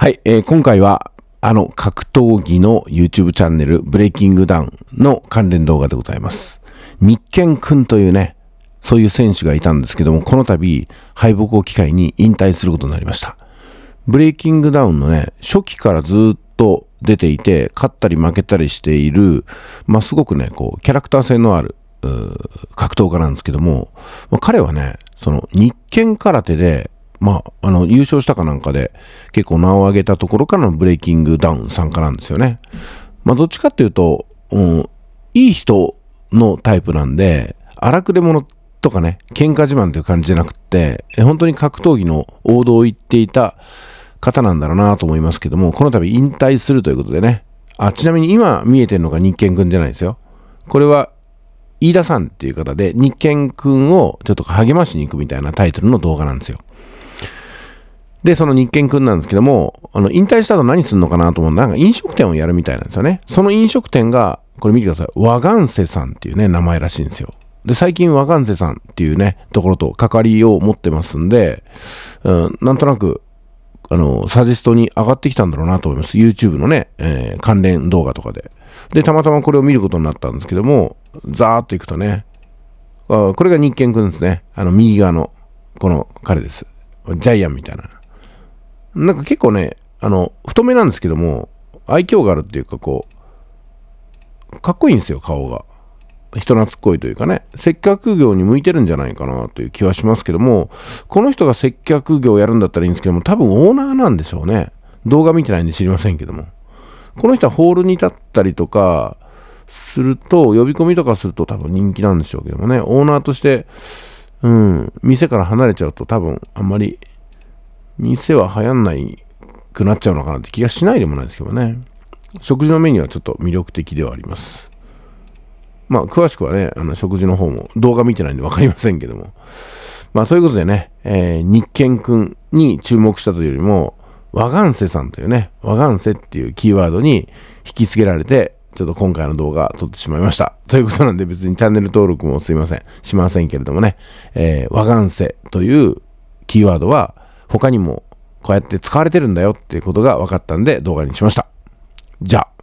はい、えー、今回はあの格闘技の YouTube チャンネルブレイキングダウンの関連動画でございます。日健くんというね、そういう選手がいたんですけども、この度敗北を機会に引退することになりました。ブレイキングダウンのね、初期からずっと出ていて、勝ったり負けたりしている、まあ、すごくね、こう、キャラクター性のある、格闘家なんですけども、まあ、彼はね、その日健空手でまあ、あの、優勝したかなんかで、結構名を上げたところからのブレイキングダウン参加なんですよね。まあ、どっちかっていうと、うん、いい人のタイプなんで、荒くれ者とかね、喧嘩自慢という感じじゃなくて、本当に格闘技の王道を言っていた方なんだろうなと思いますけども、この度引退するということでね。あ、ちなみに今見えてるのが日健くんじゃないですよ。これは、飯田さんっていう方で、日健くんをちょっと励ましに行くみたいなタイトルの動画なんですよ。で、その日賢くんなんですけども、あの、引退した後何すんのかなと思うなんか飲食店をやるみたいなんですよね。その飲食店が、これ見てください。和ン瀬さんっていうね、名前らしいんですよ。で、最近和ン瀬さんっていうね、ところと関わりを持ってますんで、うん、なんとなく、あの、サジェストに上がってきたんだろうなと思います。YouTube のね、えー、関連動画とかで。で、たまたまこれを見ることになったんですけども、ザーっといくとね、あこれが日賢くんですね。あの、右側の、この彼です。ジャイアンみたいな。なんか結構ね、あの、太めなんですけども、愛嬌があるっていうか、こう、かっこいいんですよ、顔が。人懐っこいというかね、接客業に向いてるんじゃないかなという気はしますけども、この人が接客業をやるんだったらいいんですけども、多分オーナーなんでしょうね。動画見てないんで知りませんけども。この人はホールに立ったりとか、すると、呼び込みとかすると多分人気なんでしょうけどもね、オーナーとして、うん、店から離れちゃうと多分あんまり店は流行んないくなっちゃうのかなって気がしないでもないですけどね。食事のメニューはちょっと魅力的ではあります。まあ、詳しくはね、あの食事の方も動画見てないんで分かりませんけども。まあ、ということでね、えー、日健くんに注目したというよりも、わがんせさんというね、和ガンっていうキーワードに引き付けられて、ちょっと今回の動画撮ってしまいました。ということなんで別にチャンネル登録もすいません。しませんけれどもね、えー、ワガンというキーワードは他にもこうやって使われてるんだよっていうことが分かったんで動画にしました。じゃあ。